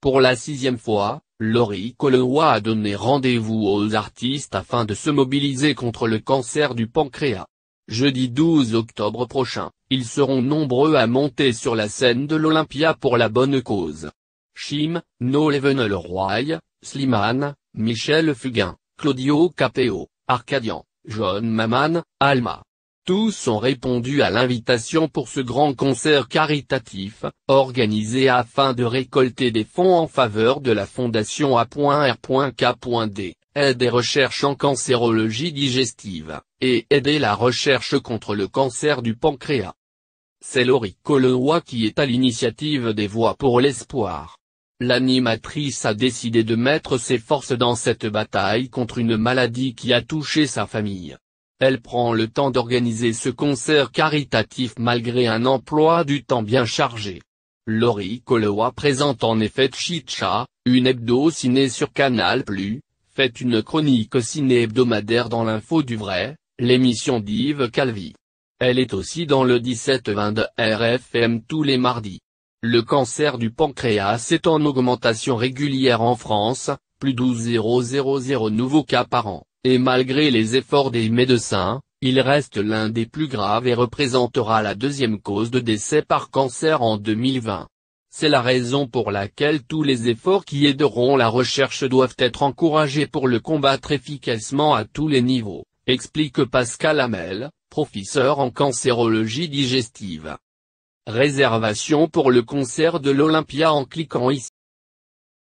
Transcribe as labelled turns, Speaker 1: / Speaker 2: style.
Speaker 1: Pour la sixième fois, Laurie Colleroy a donné rendez-vous aux artistes afin de se mobiliser contre le cancer du pancréas. Jeudi 12 octobre prochain, ils seront nombreux à monter sur la scène de l'Olympia pour la bonne cause. Chim, Noleven Roy, Slimane, Michel Fugain, Claudio Capéo, Arcadian, John Maman, Alma. Tous ont répondu à l'invitation pour ce grand concert caritatif, organisé afin de récolter des fonds en faveur de la fondation A.R.K.D, aide et recherche en cancérologie digestive, et aider la recherche contre le cancer du pancréas. C'est Laurie Colleroy qui est à l'initiative des Voix pour l'Espoir. L'animatrice a décidé de mettre ses forces dans cette bataille contre une maladie qui a touché sa famille, elle prend le temps d'organiser ce concert caritatif malgré un emploi du temps bien chargé. Laurie Koloa présente en effet Chicha, une hebdo ciné sur Canal+, Plus, fait une chronique ciné hebdomadaire dans l'info du vrai, l'émission d'Yves Calvi. Elle est aussi dans le 17-20 de RFM tous les mardis. Le cancer du pancréas est en augmentation régulière en France, plus 12 000 nouveaux cas par an. Et malgré les efforts des médecins, il reste l'un des plus graves et représentera la deuxième cause de décès par cancer en 2020. C'est la raison pour laquelle tous les efforts qui aideront la recherche doivent être encouragés pour le combattre efficacement à tous les niveaux, explique Pascal Hamel, professeur en cancérologie digestive. Réservation pour le concert de l'Olympia en cliquant ici.